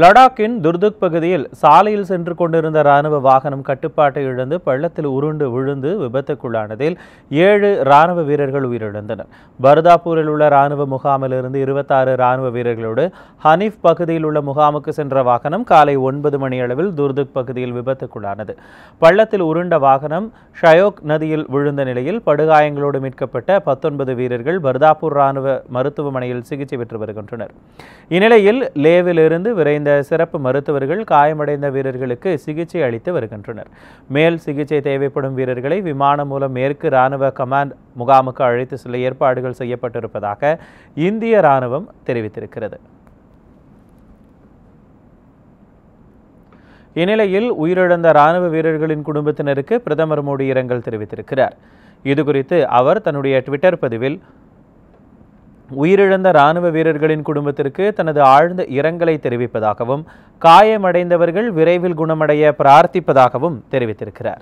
லடாக்கின் துர்துக் பகுதியில் சாலையில் சென்று கொண்டிருந்த ராணுவ வாகனம் கட்டுப்பாட்டை இழந்து பள்ளத்தில் உருண்டு விழுந்து விபத்துக்குள்ளானதில் ஏழு ராணுவ வீரர்கள் உயிரிழந்தனர் பர்தாப்பூரில் உள்ள ராணுவ முகாமிலிருந்து இருபத்தாறு ராணுவ வீரர்களோடு ஹனீஃப் பகுதியில் உள்ள முகாமுக்கு சென்ற வாகனம் காலை ஒன்பது மணியளவில் துர்துக் பகுதியில் விபத்துக்குள்ளானது பள்ளத்தில் உருண்ட வாகனம் ஷயோக் நதியில் விழுந்த நிலையில் படுகாயங்களோடு மீட்கப்பட்ட பத்தொன்பது வீரர்கள் பர்தாப்பூர் ராணுவ மருத்துவமனையில் சிகிச்சை பெற்று வருகின்றனர் இந்நிலையில் லேவிலிருந்து விரைந்து இந்த சிறப்பு மருத்துவர்கள் காயமடைந்த வீரர்களுக்கு சிகிச்சை அளித்து வருகின்றனர் மேல் சிகிச்சை தேவைப்படும் வீரர்களை விமானம் மூலம் மேற்கு ராணுவ கமாண்ட் முகாமுக்கு அழைத்து செல்ல ஏற்பாடுகள் செய்யப்பட்டிருப்பதாக இந்திய ராணுவம் தெரிவித்திருக்கிறது இந்நிலையில் உயிரிழந்த ராணுவ வீரர்களின் குடும்பத்தினருக்கு பிரதமர் மோடி இரங்கல் தெரிவித்திருக்கிறார் இதுகுறித்து அவர் தன்னுடைய ட்விட்டர் பதிவில் உயிரிழந்த இராணுவ வீரர்களின் குடும்பத்திற்கு தனது ஆழ்ந்த இரங்கலை தெரிவிப்பதாகவும் காயமடைந்தவர்கள் விரைவில் குணமடைய பிரார்த்திப்பதாகவும் தெரிவித்திருக்கிறார்